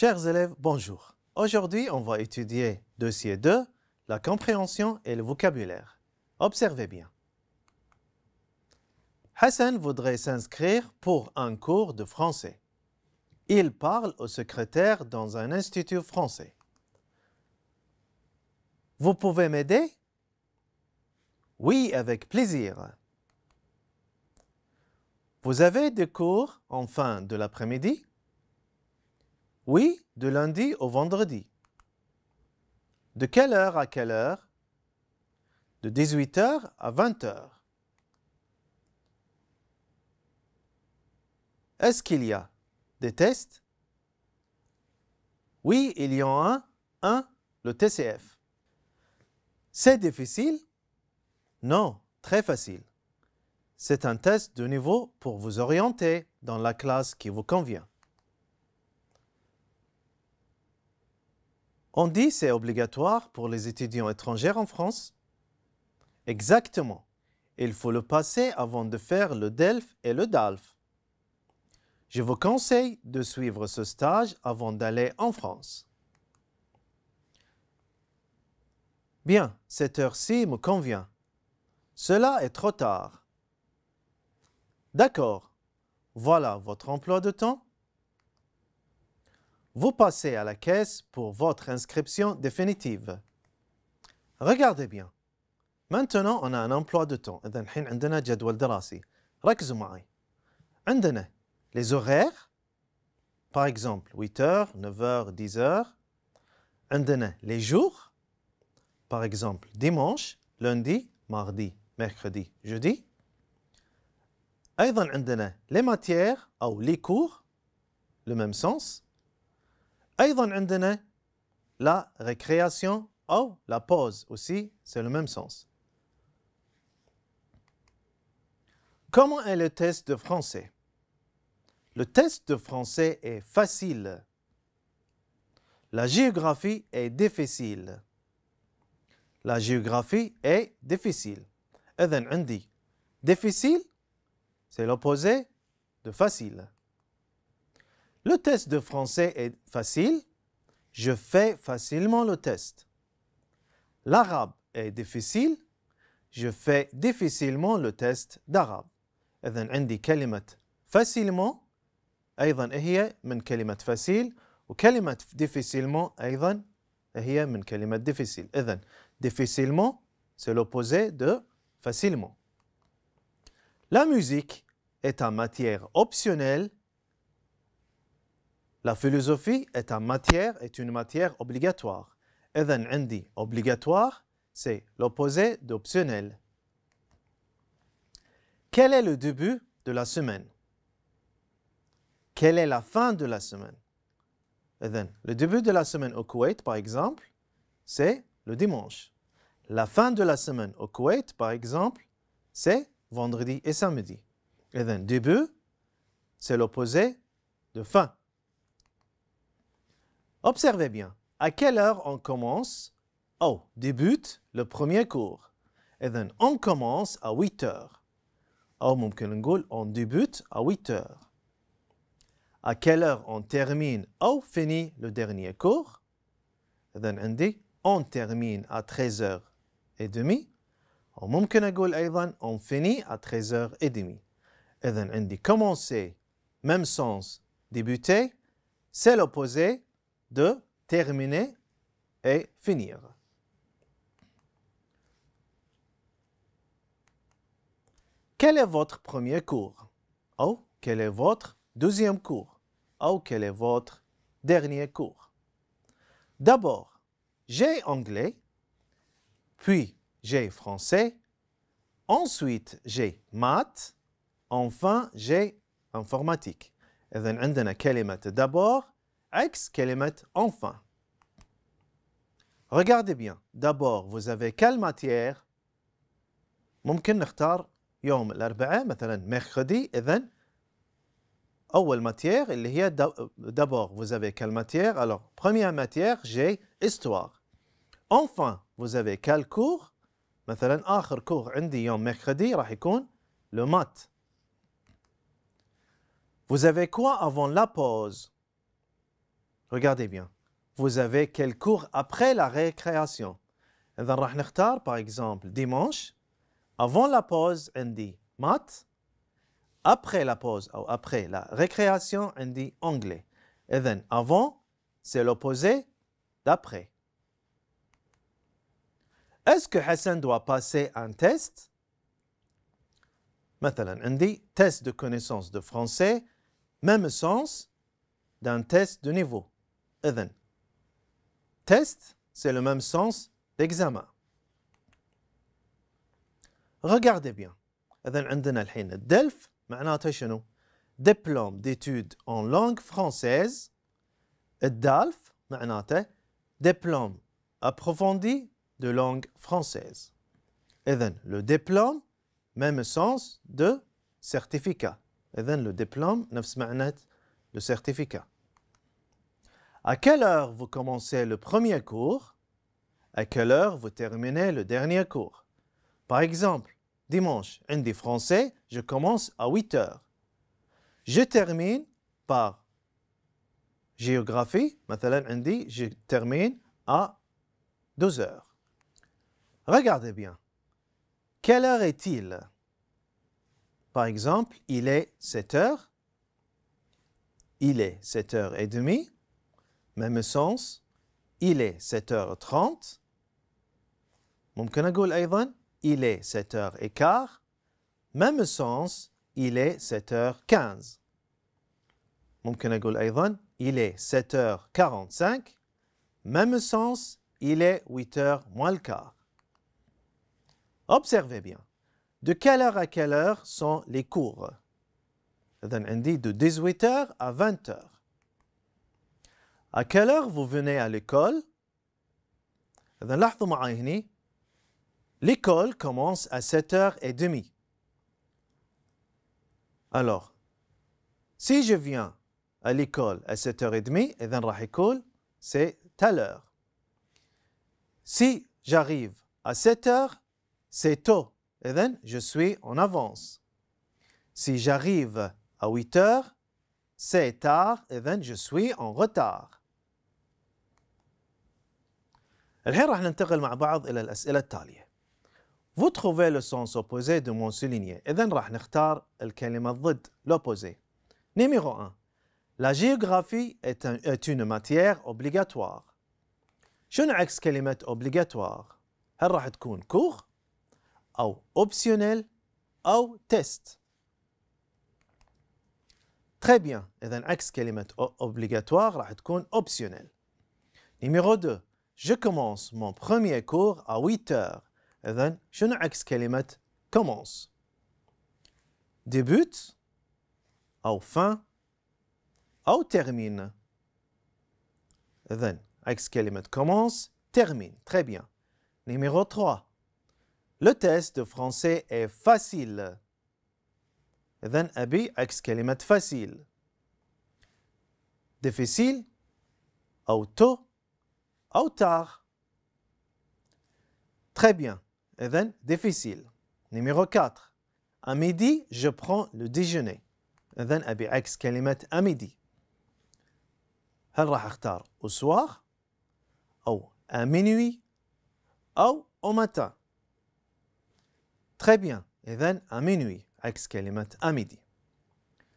Chers élèves, bonjour. Aujourd'hui, on va étudier dossier 2, la compréhension et le vocabulaire. Observez bien. Hassan voudrait s'inscrire pour un cours de français. Il parle au secrétaire dans un institut français. Vous pouvez m'aider Oui, avec plaisir. Vous avez des cours en fin de l'après-midi oui, de lundi au vendredi. De quelle heure à quelle heure De 18h à 20h. Est-ce qu'il y a des tests Oui, il y en a un, un le TCF. C'est difficile Non, très facile. C'est un test de niveau pour vous orienter dans la classe qui vous convient. On dit c'est obligatoire pour les étudiants étrangers en France Exactement. Il faut le passer avant de faire le DELF et le DALF. Je vous conseille de suivre ce stage avant d'aller en France. Bien, cette heure-ci me convient. Cela est trop tard. D'accord. Voilà votre emploi de temps vous passez à la caisse pour votre inscription définitive. Regardez bien. Maintenant, on a un emploi de temps. jadwal les horaires. Par exemple, 8h, 9h, 10h. a les jours. Par exemple, dimanche, lundi, mardi, mercredi, jeudi. On les matières ou les cours. Le même sens la récréation la récréation ou la pause aussi c'est le même sens. Comment est le test de français Le test de français est facile. La géographie est difficile. La géographie est difficile. on عندي difficile c'est l'opposé de facile. Le test de français est facile. Je fais facilement le test. L'arabe est difficile. Je fais difficilement le test d'arabe. إذا عندي كلمة facilement أيضا هي من كلمة facile وكلمة difficilement أيضا هي من كلمة difficile. إذا difficilement c'est l'opposé de facilement. La musique est une matière optionnelle la philosophie est, en matière, est une matière obligatoire. dit Andy, obligatoire, c'est l'opposé d'optionnel. Quel est le début de la semaine Quelle est la fin de la semaine Et puis, Le début de la semaine au Koweït, par exemple, c'est le dimanche. La fin de la semaine au Koweït, par exemple, c'est vendredi et samedi. Et début, c'est l'opposé de fin. Observez bien. À quelle heure on commence au oh, débute le premier cours. Et then on commence à 8 heures. Oh, on débute à 8 heures. À quelle heure on termine au oh, finit le dernier cours. Et then on termine à 13h30. Au أقول on finit à 13h30 then عندي commencer même sens débuter c'est l'opposé de terminer et finir. Quel est votre premier cours Ou oh, quel est votre deuxième cours Ou oh, quel est votre dernier cours D'abord, j'ai anglais, puis j'ai français, ensuite j'ai maths, enfin j'ai informatique. then est math d'abord Ex kelimet enfin. Regardez bien. D'abord, vous avez quelle matière ممكن نختار يوم الأربعاء مثلا mercredi إذن أول ماتير اللي هي d'abord vous avez quelle matière alors première matière j'ai histoire enfin vous avez quel cours مثلا آخر cours عندي يوم mercredi راح يكون le mat vous avez quoi avant la pause Regardez bien. Vous avez quel cours après la récréation. par exemple, dimanche, avant la pause, on dit maths. Après la pause ou après la récréation, on dit anglais. Et then, avant, c'est l'opposé d'après. Est-ce que Hassan doit passer un test on dit « test de connaissance de français, même sens d'un test de niveau test test, c'est le même sens d'examen. Regardez bien. DELF, diplôme d'études en langue française. DALF, diplôme approfondi de langue française. Le diplôme, même sens de certificat. Le diplôme, le certificat. À quelle heure vous commencez le premier cours À quelle heure vous terminez le dernier cours Par exemple, dimanche, un des français, je commence à 8 heures. Je termine par géographie, مثلا je termine à 12 heures. Regardez bien. Quelle heure est-il Par exemple, il est 7 heures. Il est 7 heures et demie même sens il est 7h30 ممكن dire il est 7h15 même sens il est 7h15 il est 7h45 même sens il est 8h moins le quart observez bien de quelle heure à quelle heure sont les cours On de 18h à 20h à quelle heure vous venez à l'école L'école commence à 7h30. Alors, si je viens à l'école à 7h30, c'est à l'heure. Si j'arrive à 7h, c'est tôt. Je suis en avance. Si j'arrive à 8h, c'est tard. Je suis en retard. الحين راح ننتقل مع بعض إلى الأسئلة التالية Vous trouvez le sens opposé de mon souligné إذا راح نختار الكلمة الضد l'opposé Numéro 1 La géographie est, un, est une matière obligatoire شنو عكس كلمة obligatoire هل راح تكون كور أو optionnel أو test Très bien. إذا عكس كلمة obligatoire راح تكون optionnel. Numéro 2 je commence mon premier cours à 8 heures. Then, je ne commence؟ débute au fin au termine. Then, عكس commence termine. Très bien. Numéro 3. Le test de français est facile. Then, abi, ex كلمة facile. difficile auto. أو تار Très bien. Even difficile. Numéro 4. À midi, je prends le déjeuner. إذن أبي عكس كلمة à midi. هل راح أختار au soir أو à minuit أو au matin. Très bien. إذن à minuit عكس كلمة à midi.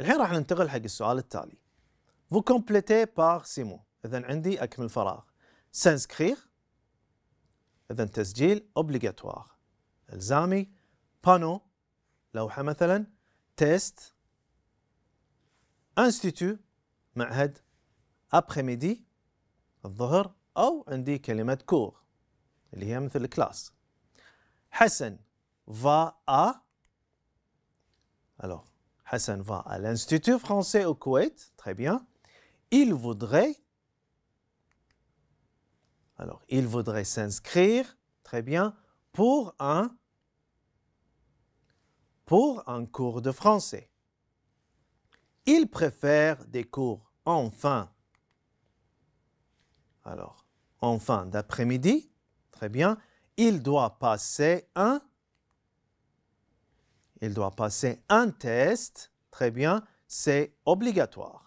الحين راح ننتقل حق السؤال التالي. Vous complétez par ces mots. إذن عندي أكمل فراغ. سانسكريغ إذا تسجيل اوبليغاتوار إلزامي بانو لوحة مثلا تيست انستيتو معهد ابخي ميدي الظهر أو عندي كلمة كور اللي هي مثل كلاس حسن va à الو حسن va à l'Institut français au كويت تري بيان Il voudrait Alors, il voudrait s'inscrire, très bien, pour un, pour un cours de français. Il préfère des cours en fin. Alors, en fin d'après-midi, très bien, il doit passer un, il doit passer un test, très bien, c'est obligatoire.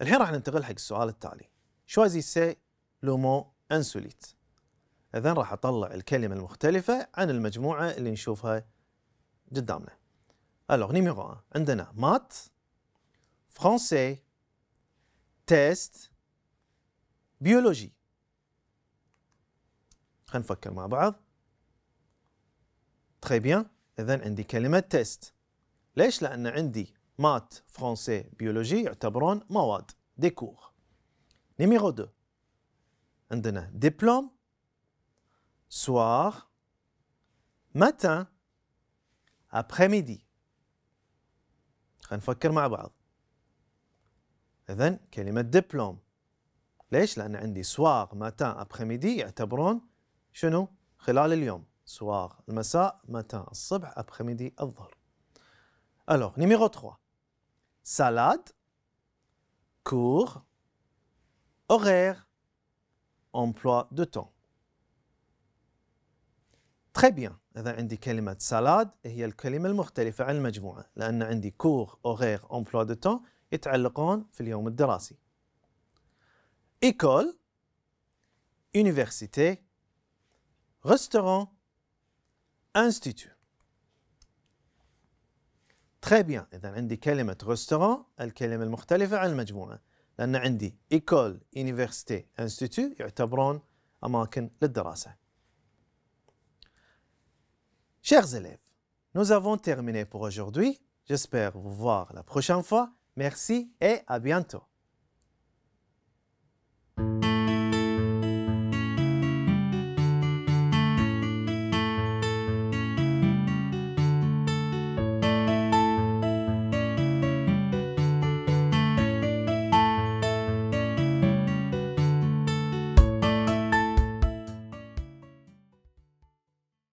الحين راح ننتقل choisissez le mot insolite إذا راح أطلع الكلمة المختلفة عن المجموعة اللي نشوفها قدامنا Alors numéro 1 عندنا maths français test biologie خلينا نفكر مع بعض très bien إذا عندي كلمة تيست ليش؟ لأن عندي مات فرونسي بيولوجي يعتبرون مواد ديكور نيميرو 2 عندنا ديبلوم سوار ماتان ابخي ميدي خلينا نفكر مع بعض اذا كلمه ديبلوم ليش لان عندي سواغ ماتان ابخميدي يعتبرون شنو خلال اليوم سواغ المساء ماتان الصبح ابخميدي الظهر الوغ نيميرو 3 سالاد كور horaire, emploi de temps. Très bien. إذا عندي كلمة سالاد هي الكلمة المختلفة عن المجموعة لأن عندي كور أوغير أمبلوا دو تون يتعلقون في اليوم الدراسي. إيكول يونيفرسيتي ريستورون انستيتو Très bien. إذا عندي كلمة ريستورون الكلمة المختلفة عن المجموعة. لأن عندي Université, Institut, انستيتو يعتبرون أماكن للدراسة Chers élèves, nous avons terminé pour aujourd'hui. J'espère vous voir la prochaine fois. Merci et à bientôt.